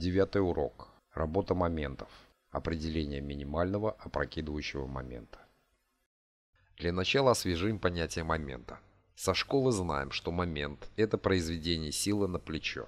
Девятый урок. Работа моментов. Определение минимального опрокидывающего момента. Для начала освежим понятие момента. Со школы знаем, что момент – это произведение силы на плечо.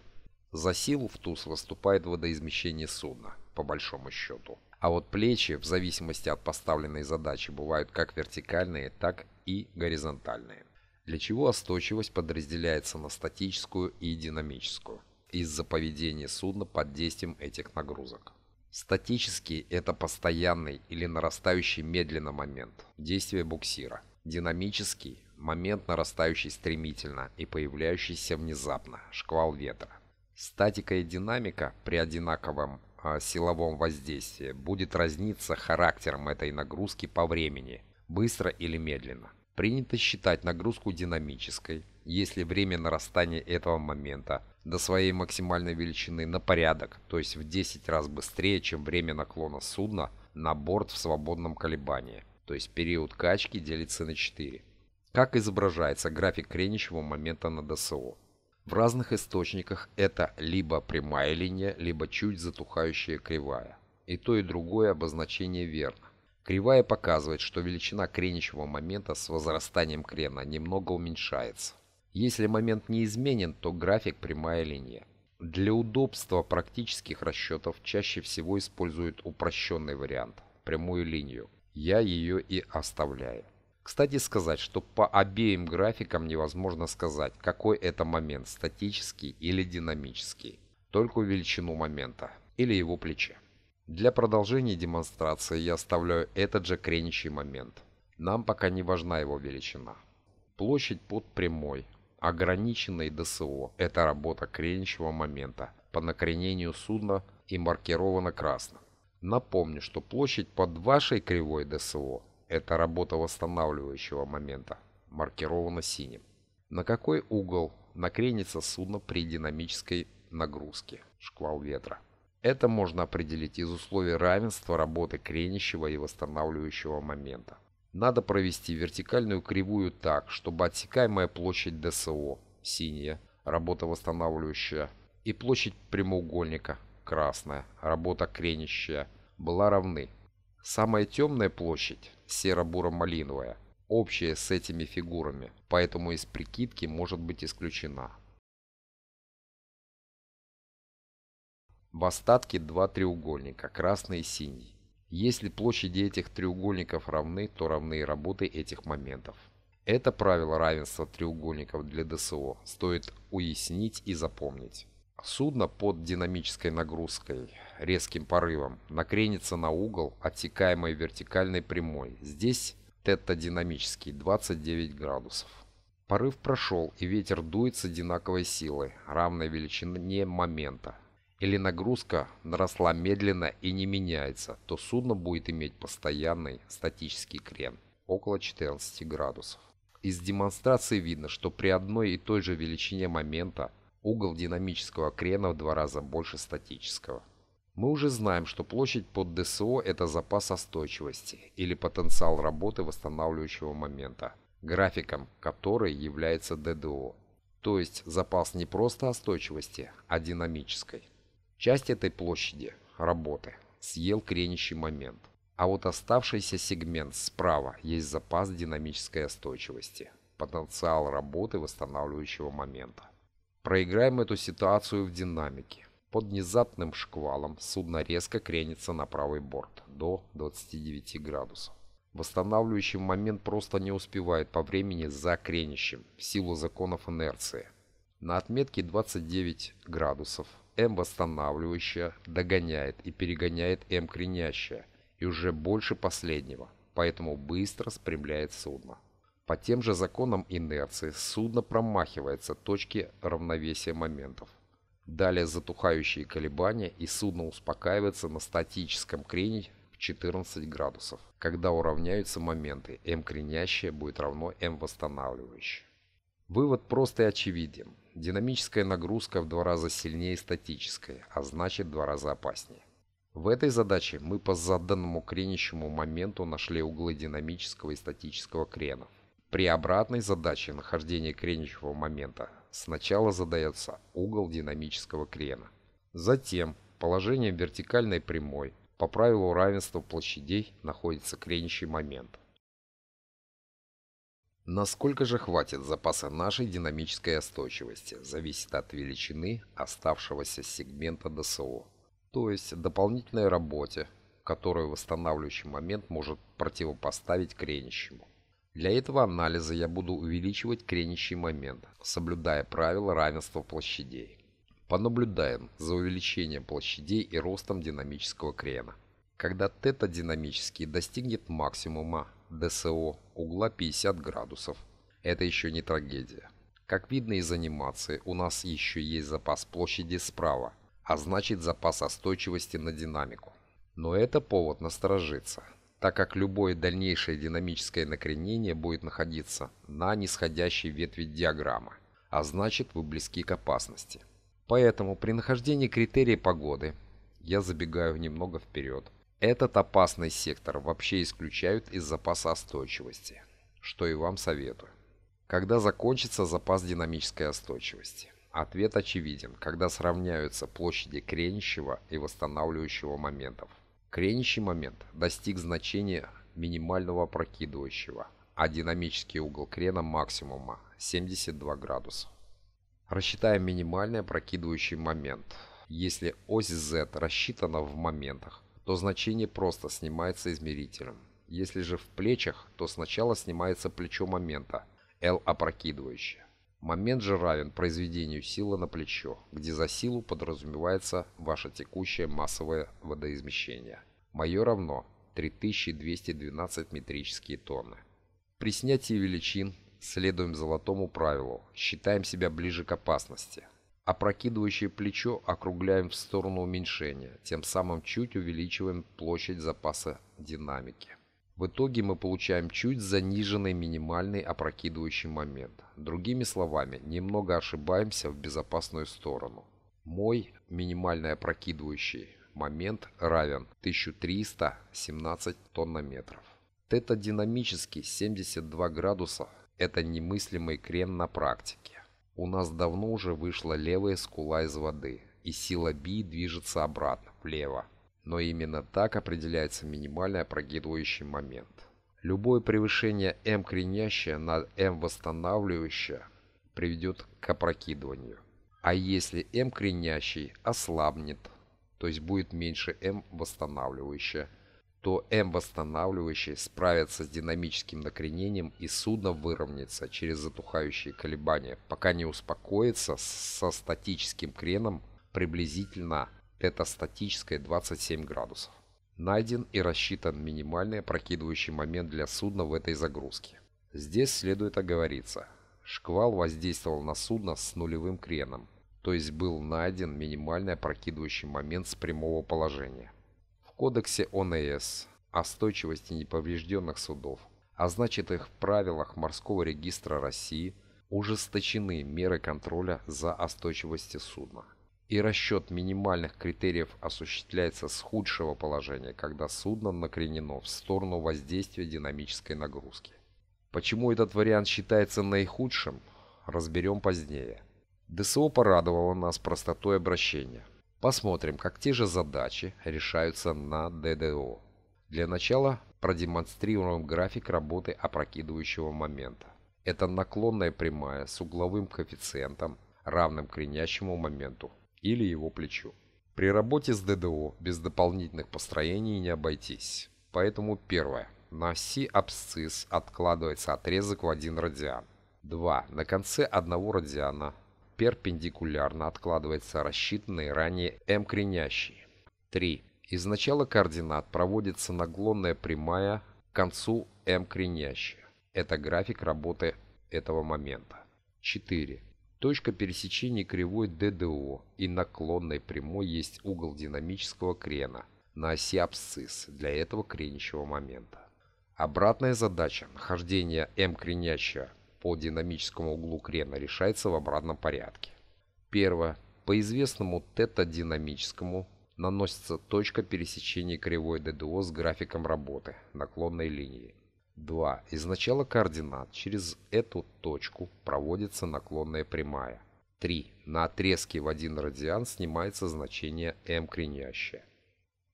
За силу в туз выступает водоизмещение судна, по большому счету. А вот плечи, в зависимости от поставленной задачи, бывают как вертикальные, так и горизонтальные. Для чего остойчивость подразделяется на статическую и динамическую из-за поведения судна под действием этих нагрузок. Статический – это постоянный или нарастающий медленно момент действия буксира. Динамический – момент, нарастающий стремительно и появляющийся внезапно – шквал ветра. Статика и динамика при одинаковом э, силовом воздействии будет разниться характером этой нагрузки по времени – быстро или медленно. Принято считать нагрузку динамической, если время нарастания этого момента до своей максимальной величины на порядок, то есть в 10 раз быстрее, чем время наклона судна на борт в свободном колебании, то есть период качки делится на 4. Как изображается график кренищего момента на ДСО? В разных источниках это либо прямая линия, либо чуть затухающая кривая. И то и другое обозначение верно. Кривая показывает, что величина кренищего момента с возрастанием крена немного уменьшается. Если момент не изменен, то график прямая линия. Для удобства практических расчетов чаще всего используют упрощенный вариант – прямую линию. Я ее и оставляю. Кстати сказать, что по обеим графикам невозможно сказать, какой это момент – статический или динамический. Только величину момента или его плече. Для продолжения демонстрации я оставляю этот же кренящий момент. Нам пока не важна его величина. Площадь под прямой, ограниченной ДСО – это работа кренищего момента по накренению судна и маркирована красным. Напомню, что площадь под вашей кривой ДСО – это работа восстанавливающего момента, маркирована синим. На какой угол накренится судно при динамической нагрузке – шквал ветра? Это можно определить из условий равенства работы кренящего и восстанавливающего момента. Надо провести вертикальную кривую так, чтобы отсекаемая площадь ДСО, синяя, работа восстанавливающая, и площадь прямоугольника, красная, работа кренящая, была равны. Самая темная площадь, серо-буро-малиновая, общая с этими фигурами, поэтому из прикидки может быть исключена. В остатке два треугольника, красный и синий. Если площади этих треугольников равны, то равны и работы этих моментов. Это правило равенства треугольников для ДСО стоит уяснить и запомнить. Судно под динамической нагрузкой, резким порывом, накренится на угол, отсекаемой вертикальной прямой. Здесь тета динамический 29 градусов. Порыв прошел, и ветер дует с одинаковой силой, равной величине момента или нагрузка наросла медленно и не меняется, то судно будет иметь постоянный статический крен около 14 градусов. Из демонстрации видно, что при одной и той же величине момента угол динамического крена в два раза больше статического. Мы уже знаем, что площадь под ДСО – это запас остойчивости или потенциал работы восстанавливающего момента, графиком которой является ДДО, то есть запас не просто остойчивости, а динамической. Часть этой площади работы съел кренящий момент, а вот оставшийся сегмент справа есть запас динамической остойчивости, потенциал работы восстанавливающего момента. Проиграем эту ситуацию в динамике. Под внезапным шквалом судно резко кренится на правый борт до 29 градусов. Восстанавливающий момент просто не успевает по времени за кренящим в силу законов инерции. На отметке 29 градусов М восстанавливающая догоняет и перегоняет М кренящая, и уже больше последнего, поэтому быстро спрямляет судно. По тем же законам инерции судно промахивается точки равновесия моментов. Далее затухающие колебания и судно успокаивается на статическом крене в 14 градусов, когда уравняются моменты М кренящее будет равно М восстанавливающее. Вывод прост и очевиден. Динамическая нагрузка в два раза сильнее статической, а значит в два раза опаснее. В этой задаче мы по заданному кренящему моменту нашли углы динамического и статического кренов. При обратной задаче нахождения кренящего момента сначала задается угол динамического крена. Затем положением вертикальной прямой по правилу равенства площадей находится кренящий момент. Насколько же хватит запаса нашей динамической остойчивости, зависит от величины оставшегося сегмента ДСО, то есть дополнительной работе, которую восстанавливающий момент может противопоставить кренящему. Для этого анализа я буду увеличивать кренящий момент, соблюдая правила равенства площадей. Понаблюдаем за увеличением площадей и ростом динамического крена. Когда тета динамический достигнет максимума, ДСО угла 50 градусов. Это еще не трагедия. Как видно из анимации, у нас еще есть запас площади справа, а значит запас остойчивости на динамику. Но это повод насторожиться, так как любое дальнейшее динамическое накренение будет находиться на нисходящей ветви диаграммы, а значит вы близки к опасности. Поэтому при нахождении критерия погоды я забегаю немного вперед – этот опасный сектор вообще исключают из запаса остойчивости, что и вам советую. Когда закончится запас динамической остойчивости? Ответ очевиден, когда сравняются площади кренящего и восстанавливающего моментов. Кренящий момент достиг значения минимального прокидывающего, а динамический угол крена максимума 72 градуса. Рассчитаем минимальный прокидывающий момент. Если ось Z рассчитана в моментах, то значение просто снимается измерителем. Если же в плечах, то сначала снимается плечо момента, L опрокидывающее. Момент же равен произведению силы на плечо, где за силу подразумевается ваше текущее массовое водоизмещение. Мое равно 3212 метрические тонны. При снятии величин следуем золотому правилу, считаем себя ближе к опасности – Опрокидывающее плечо округляем в сторону уменьшения, тем самым чуть увеличиваем площадь запаса динамики. В итоге мы получаем чуть заниженный минимальный опрокидывающий момент. Другими словами, немного ошибаемся в безопасную сторону. Мой минимальный опрокидывающий момент равен 1317 тоннометров. Тета динамический 72 градуса – это немыслимый крен на практике. У нас давно уже вышла левая скула из воды, и сила B движется обратно, влево. Но именно так определяется минимальный опрогидывающий момент. Любое превышение М кренящее на М восстанавливающее приведет к опрокидыванию. А если М кренящий ослабнет, то есть будет меньше М восстанавливающее, то М-восстанавливающий справится с динамическим накренением и судно выровняется через затухающие колебания, пока не успокоится со статическим креном приблизительно петастатической 27 градусов. Найден и рассчитан минимальный опрокидывающий момент для судна в этой загрузке. Здесь следует оговориться. Шквал воздействовал на судно с нулевым креном, то есть был найден минимальный опрокидывающий момент с прямого положения. Кодексе ОНС о стойчивости неповрежденных судов, а значит их в правилах морского регистра России ужесточены меры контроля за остойчивостью судна. И расчет минимальных критериев осуществляется с худшего положения, когда судно накренено в сторону воздействия динамической нагрузки. Почему этот вариант считается наихудшим, разберем позднее. ДСО порадовало нас простотой обращения. Посмотрим, как те же задачи решаются на ДДО. Для начала продемонстрируем график работы опрокидывающего момента. Это наклонная прямая с угловым коэффициентом, равным кренящему моменту или его плечу. При работе с ДДО без дополнительных построений не обойтись. Поэтому первое. На оси абсцисс откладывается отрезок в один радиан. 2. На конце одного радиана перпендикулярно откладывается рассчитанный ранее М кренящий. 3. Из начала координат проводится наклонная прямая к концу М кренящая. Это график работы этого момента. 4. Точка пересечения кривой ДДО и наклонной прямой есть угол динамического крена на оси абсцисс для этого кренящего момента. Обратная задача нахождения М кренящего по динамическому углу крена решается в обратном порядке. Первое. По известному тета-динамическому наносится точка пересечения кривой ДДО с графиком работы наклонной линии. 2. Из начала координат через эту точку проводится наклонная прямая. 3. На отрезке в один радиан снимается значение М кренящее.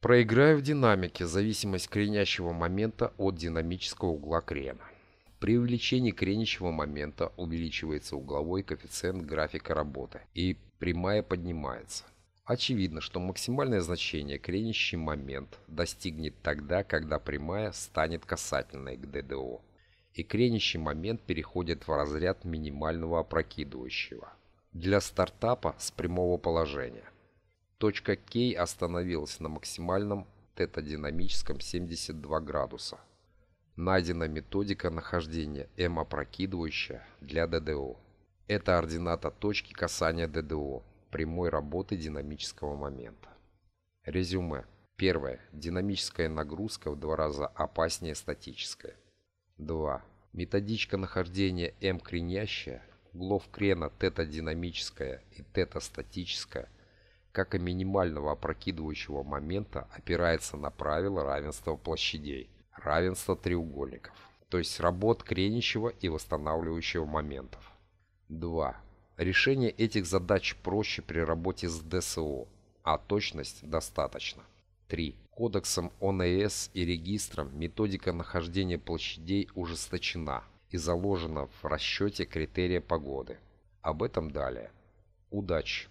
Проиграя в динамике зависимость кренящего момента от динамического угла крена. При увеличении кренящего момента увеличивается угловой коэффициент графика работы и прямая поднимается. Очевидно, что максимальное значение кренящий момент достигнет тогда, когда прямая станет касательной к ДДО. И кренящий момент переходит в разряд минимального опрокидывающего. Для стартапа с прямого положения. Точка К остановилась на максимальном тета-динамическом 72 градуса найдена методика нахождения М-опрокидывающая для ДДО. Это ордината точки касания ДДО, прямой работы динамического момента. Резюме. Первое. Динамическая нагрузка в два раза опаснее статической. 2. Методичка нахождения М кренящая, углов крена тета-динамическая и тета-статическая, как и минимального опрокидывающего момента, опирается на правило равенства площадей равенство треугольников, то есть работ кренящего и восстанавливающего моментов. 2. Решение этих задач проще при работе с ДСО, а точность достаточно. 3. Кодексом ОНС и регистром методика нахождения площадей ужесточена и заложена в расчете критерия погоды. Об этом далее. Удачи!